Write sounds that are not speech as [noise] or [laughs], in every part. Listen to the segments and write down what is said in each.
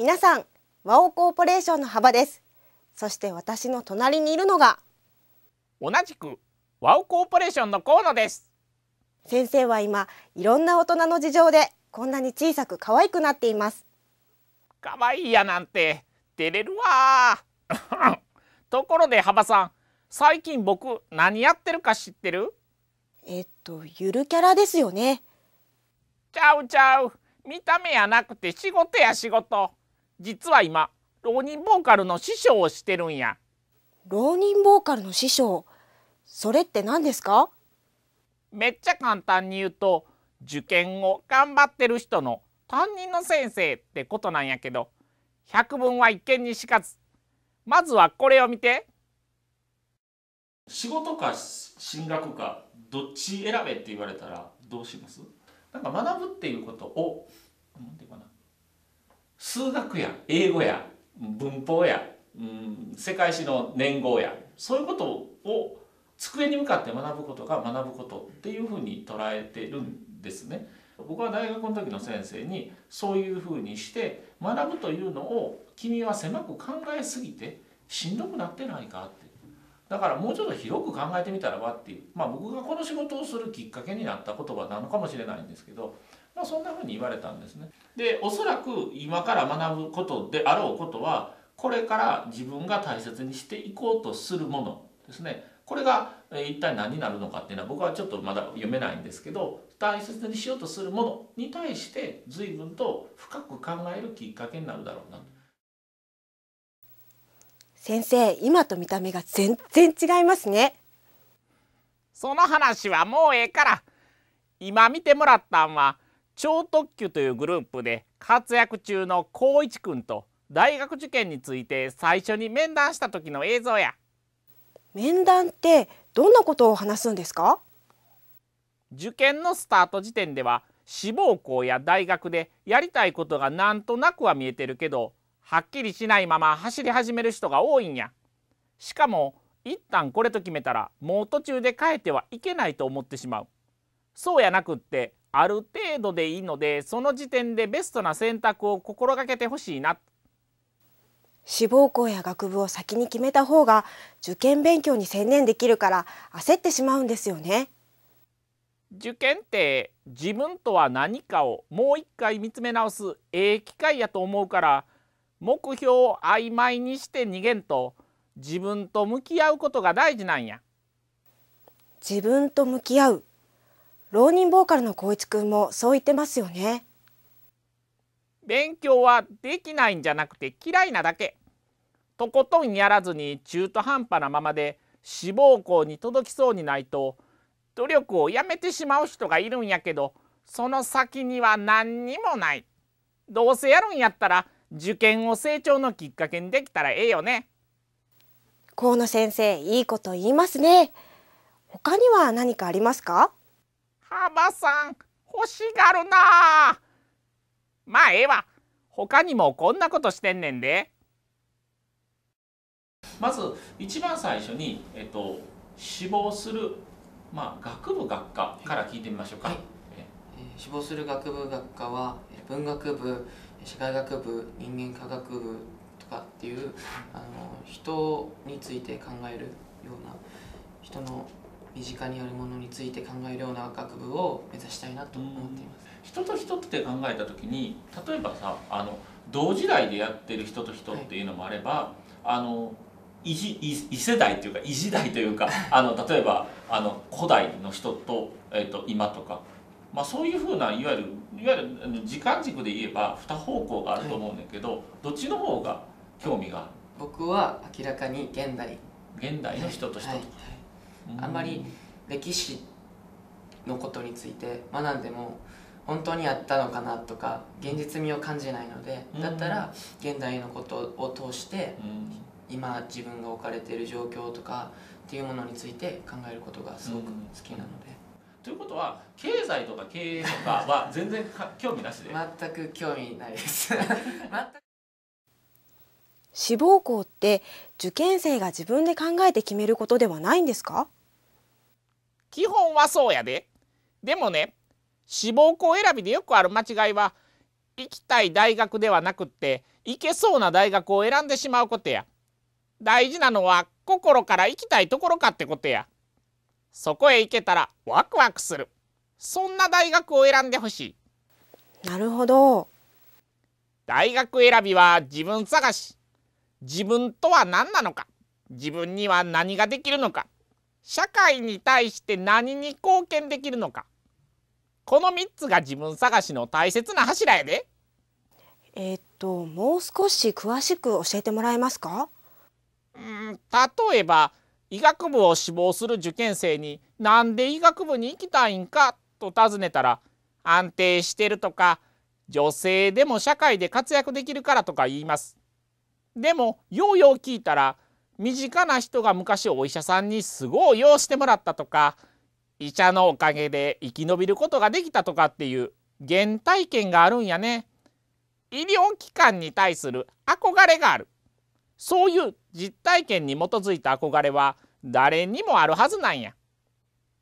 皆さんワオコーポレーションの幅ですそして私の隣にいるのが同じくワオコーポレーションの河野です先生は今いろんな大人の事情でこんなに小さく可愛くなっています可愛いやなんて照れるわ [laughs] ところで幅さん最近僕何やってるか知ってるえっとゆるキャラですよねちゃうちゃう見た目やなくて仕事や仕事実は今浪人ボーカルの師匠をしてるんや浪人ボーカルの師匠それって何ですかめっちゃ簡単に言うと受験を頑張ってる人の担任の先生ってことなんやけど百聞は一見にしかずまずはこれを見て仕事か進学かどっち選べって言われたらどうしますなんか学ぶっていうことを何て言うかな数学や英語や文法や、うん、世界史の年号やそういうことを机に向かって学ぶことが学ぶことっていうふうに捉えてるんですね。僕は大学の時の先生にそういうふうにして学ぶというのを君は狭く考えすぎてしんどくなってないかってだからもうちょっと広く考えてみたらばっていうまあ僕がこの仕事をするきっかけになった言葉なのかもしれないんですけどまあ、そんなふうに言われたんですね。でおそらく今から学ぶことであろうことはこれから自分が大切にしていこうとするものですねこれが一体何になるのかっていうのは僕はちょっとまだ読めないんですけど大切にしようとするものに対して随分と深く考えるきっかけになるだろうな先生今と見た目が全然違いますねその話はもうええから今見てもらったんは超特急というグループで活躍中の光一くんと大学受験について最初に面談した時の映像や面談ってどんなことを話すんですか受験のスタート時点では志望校や大学でやりたいことがなんとなくは見えてるけどはっきりしないまま走り始める人が多いんやしかも一旦これと決めたらもう途中で帰ってはいけないと思ってしまうそうやなくってある程度でいいのでその時点でベストな選択を心がけてほしいな志望校や学部を先に決めた方が受験勉強に専念できるから焦ってしまうんですよね受験って自分とは何かをもう一回見つめ直すええ機会やと思うから目標を曖昧にして逃げんと自分と向き合うことが大事なんや自分と向き合う浪人ボーカルの光一くんもそう言ってますよね勉強はできないんじゃなくて嫌いなだけとことんやらずに中途半端なままで志望校に届きそうにないと努力をやめてしまう人がいるんやけどその先には何にもないどうせやるんやったら受験を成長のきっかけにできたらええよね河野先生いいこと言いますね他には何かありますかはバさん欲しがるなまあええわ他にもこんなことしてんねんでまず一番最初に、えっと、死亡する、まあ、学部学科から聞いてみましょうか、はい、え死亡する学部学科は文学部社会学部人間科学部とかっていうあの人について考えるような人の身近にあるものについて考えるような学部を目指したいなと思っています。人と人って考えた時に例えばさあの同時代でやってる人と人っていうのもあれば、はい、あの異異世代というか異時代というか [laughs] あの例えばあの古代の人と,、えーと、今とか、まあ、そういうふうないわゆるいわゆる時間軸で言えば2方向があると思うんだけど、はい、どっちの方が興味がある僕は明らかに現代現代の人と人と、はいあんまり歴史のことについて学んでも本当にあったのかなとか現実味を感じないのでだったら現代のことを通して今自分が置かれている状況とかっていうものについて考えることがすごく好きなので。ということは経済とか経営とかは [laughs] 全然興味なしで全く興味ないです [laughs] 志望校って受験生が自分で考えて決めることではないんですか基本はそうやで。でもね志望校選びでよくある間違いは行きたい大学ではなくって行けそうな大学を選んでしまうことや。大事なのは心から行きたいところかってことや。そこへ行けたらワクワクする。そんな大学を選んでほしい。なるほど。大学選びは自分探し。自分とは何なのか。自分には何ができるのか。社会に対して何に貢献できるのかこの3つが自分探しの大切な柱やで。えー、っともう少し詳しく教えてもらえますかうん例えば医学部を志望する受験生に「なんで医学部に行きたいんか?」と尋ねたら「安定してる」とか「女性でも社会で活躍できるから」とか言います。でもようよう聞いたら「身近な人が昔お医者さんにすごい用してもらったとか医者のおかげで生き延びることができたとかっていう原体験があるんやね。医療機関に対する憧れがある。そういう実体験に基づいた憧れは誰にもあるはずなんや。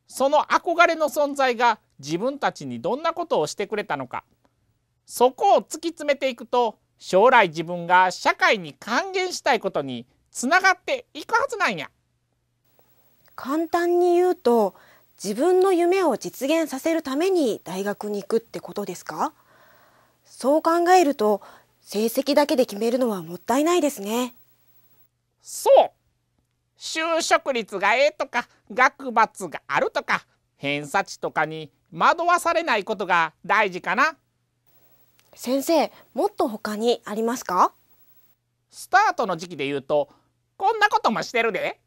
その憧れの存在が自分たちにどんなことをしてくれたのかそこを突き詰めていくと将来自分が社会に還元したいことにつながっていくはずなんや簡単に言うと自分の夢を実現させるために大学に行くってことですかそう考えると成績だけで決めるのはもったいないですねそう就職率がええとか学罰があるとか偏差値とかに惑わされないことが大事かな先生もっと他にありますかスタートの時期で言うとこんなこともしてるで。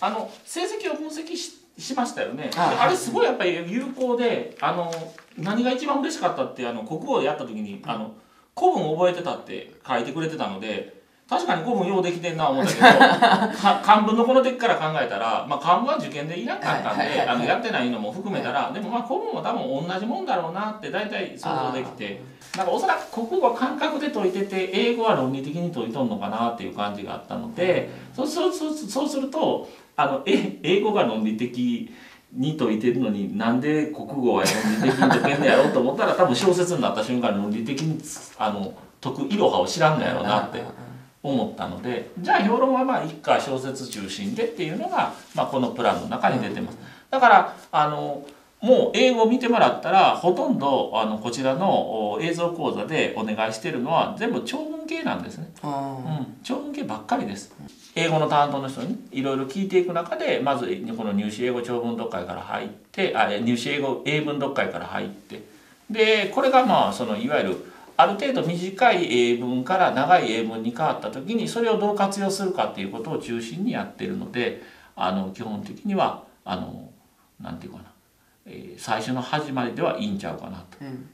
あの成績を分析ししましたよね、はい、あれすごいやっぱり有効であの何が一番嬉しかったってあの国語でやった時にあの古文覚えてたって書いてくれてたので確かに古文ようできてんな思ったけど [laughs] 漢文のこの時から考えたら、まあ、漢文は受験でいなかったんでやってないのも含めたら、でもまあ古文は多分同じもんだろうなって大体想像できてなんかおそらく国語は感覚で解いてて英語は論理的に解いとんのかなっていう感じがあったので、そうするそうするとあのえ英語が論理的にといてるのになんで国語は論理的に解けんのやろうと思ったら多分小説になった瞬間論理的にあの解くいろはを知らんのやろうなって。思ったのでじゃあ評論はまあ一家小説中心でっていうのが、まあ、このプランの中に出てます。だからあのもう英語を見てもらったらほとんどあのこちらの映像講座でお願いしてるのは全部長文系なんですね、うん、長文系ばっかりです英語の担当の人にいろいろ聞いていく中でまずこの入試英語長文読解から入ってあ入試英語英文読解から入ってでこれがまあそのいわゆるある程度短い英文から長い英文に変わった時にそれをどう活用するかっていうことを中心にやってるのであの基本的にはあのなんていうかな、えー、最初の始まりではいいんちゃうかなと。うん、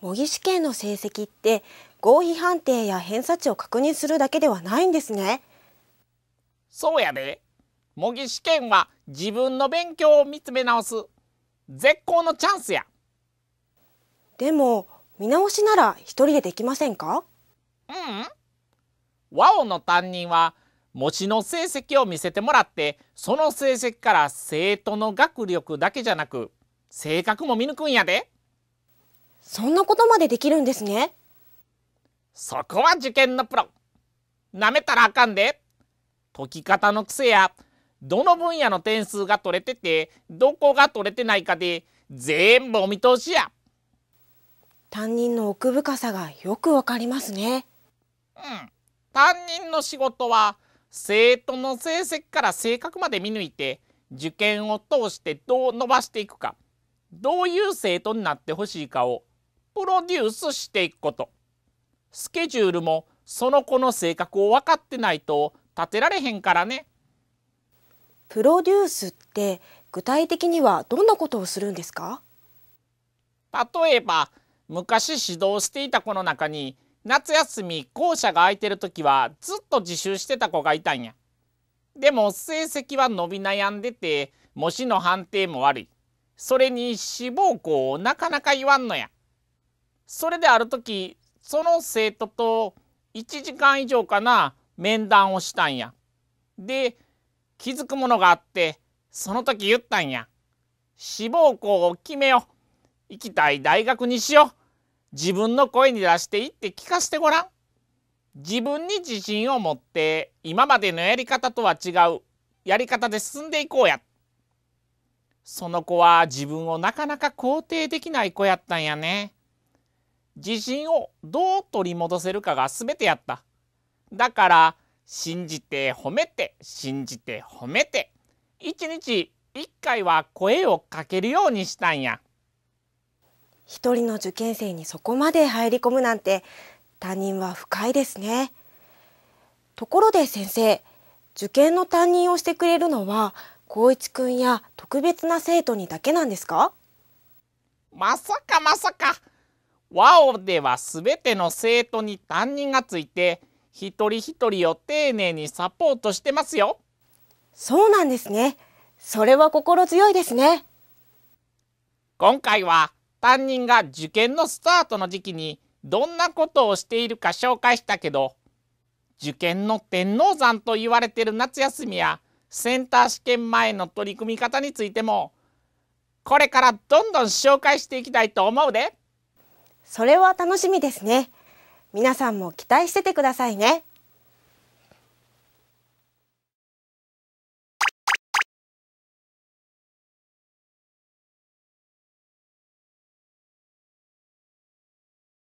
模擬試験の成績って合否判定や偏差値を確認するだけではないんですね。そうやで模擬試験は自分の勉強を見つめ直す絶好のチャンスや。でも見直しなら一人でできませんかうん。和音の担任は模試の成績を見せてもらってその成績から生徒の学力だけじゃなく性格も見抜くんやで。そんなことまでできるんですね。そこは受験のプロ。なめたらあかんで。解き方の癖やどの分野の点数が取れててどこが取れてないかで全部お見通しや。担任の奥深さがよくわかりますね。うん、担任の仕事は生徒の成績から性格まで見抜いて受験を通してどう伸ばしていくかどういう生徒になってほしいかをプロデュースしていくことスケジュールもその子の性格を分かってないと立てられへんからね。プロデュースって具体的にはどんなことをするんですか例えば昔指導していた子の中に夏休み校舎が空いてる時はずっと自習してた子がいたんや。でも成績は伸び悩んでて模試の判定も悪い。それに志望校をなかなか言わんのや。それである時その生徒と1時間以上かな面談をしたんや。で気づくものがあってその時言ったんや。志望校を決めよう。行きたい大学にしよう。自分の声に出していって聞かせてごらん。自分に自信を持って今までのやり方とは違うやり方で進んでいこうや。その子は自分をなかなか肯定できない子やったんやね。自信をどう取り戻せるかが全てやった。だから信じて褒めて信じて褒めて一日一回は声をかけるようにしたんや。一人の受験生にそこまで入り込むなんて担任は深いですね。ところで先生受験の担任をしてくれるのは光一くんや特別な生徒にだけなんですかまさかまさか和音ではすべての生徒に担任がついて一人一人を丁寧にサポートしてますよそうなんですねそれは心強いですね今回は担任が受験のスタートの時期にどんなことをしているか紹介したけど受験の天王山と言われてる夏休みやセンター試験前の取り組み方についてもこれからどんどん紹介していきたいと思うでそれは楽しみですね皆さんも期待しててくださいね